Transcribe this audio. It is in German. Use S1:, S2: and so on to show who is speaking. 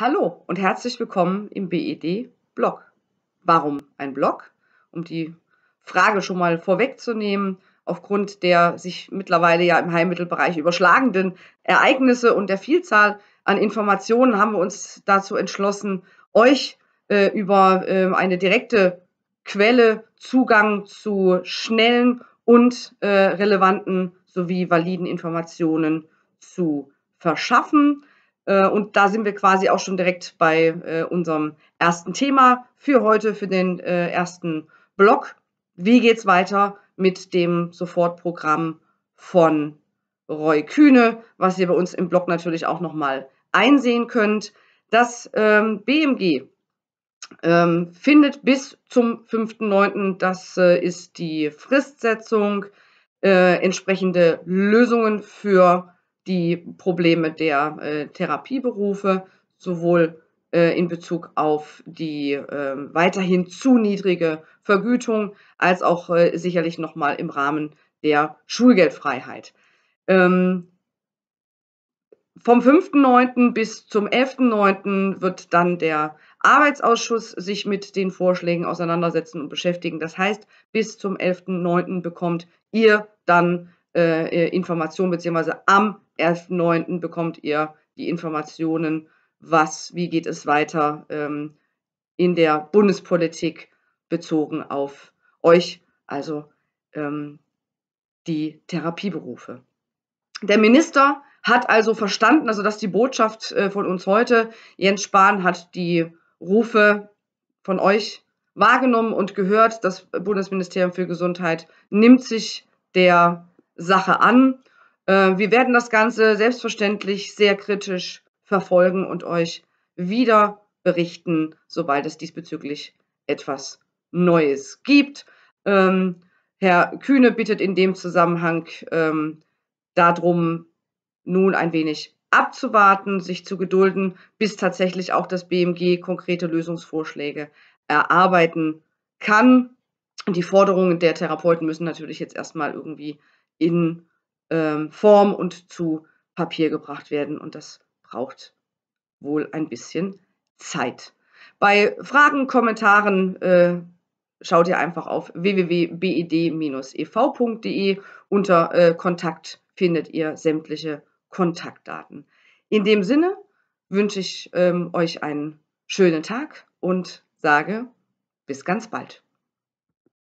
S1: Hallo und herzlich willkommen im BED Blog. Warum ein Blog? Um die Frage schon mal vorwegzunehmen, aufgrund der sich mittlerweile ja im Heilmittelbereich überschlagenden Ereignisse und der Vielzahl an Informationen haben wir uns dazu entschlossen, euch äh, über äh, eine direkte Quelle Zugang zu schnellen und äh, relevanten sowie validen Informationen zu verschaffen. Äh, und da sind wir quasi auch schon direkt bei äh, unserem ersten Thema für heute, für den äh, ersten Blog. Wie geht es weiter mit dem Sofortprogramm von Roy Kühne, was ihr bei uns im Blog natürlich auch nochmal einsehen könnt. Das ähm, BMG ähm, findet bis zum 5.9., das ist die Fristsetzung, entsprechende Lösungen für die Probleme der äh, Therapieberufe, sowohl äh, in Bezug auf die äh, weiterhin zu niedrige Vergütung, als auch äh, sicherlich nochmal im Rahmen der Schulgeldfreiheit. Ähm, vom 5.9. bis zum 11.9. wird dann der Arbeitsausschuss sich mit den Vorschlägen auseinandersetzen und beschäftigen. Das heißt, bis zum 11.9. bekommt ihr dann äh, äh, Informationen, beziehungsweise am 11.9. bekommt ihr die Informationen, was, wie geht es weiter ähm, in der Bundespolitik bezogen auf euch, also ähm, die Therapieberufe. Der Minister hat also verstanden, also dass die Botschaft äh, von uns heute, Jens Spahn hat die Rufe von euch wahrgenommen und gehört. Das Bundesministerium für Gesundheit nimmt sich der Sache an. Äh, wir werden das Ganze selbstverständlich sehr kritisch verfolgen und euch wieder berichten, sobald es diesbezüglich etwas Neues gibt. Ähm, Herr Kühne bittet in dem Zusammenhang ähm, darum, nun ein wenig abzuwarten, sich zu gedulden, bis tatsächlich auch das BMG konkrete Lösungsvorschläge erarbeiten kann. Die Forderungen der Therapeuten müssen natürlich jetzt erstmal irgendwie in ähm, Form und zu Papier gebracht werden. Und das braucht wohl ein bisschen Zeit. Bei Fragen, Kommentaren äh, schaut ihr einfach auf www.bed-ev.de. Unter äh, Kontakt findet ihr sämtliche Kontaktdaten. In dem Sinne wünsche ich ähm, euch einen schönen Tag und sage bis ganz bald.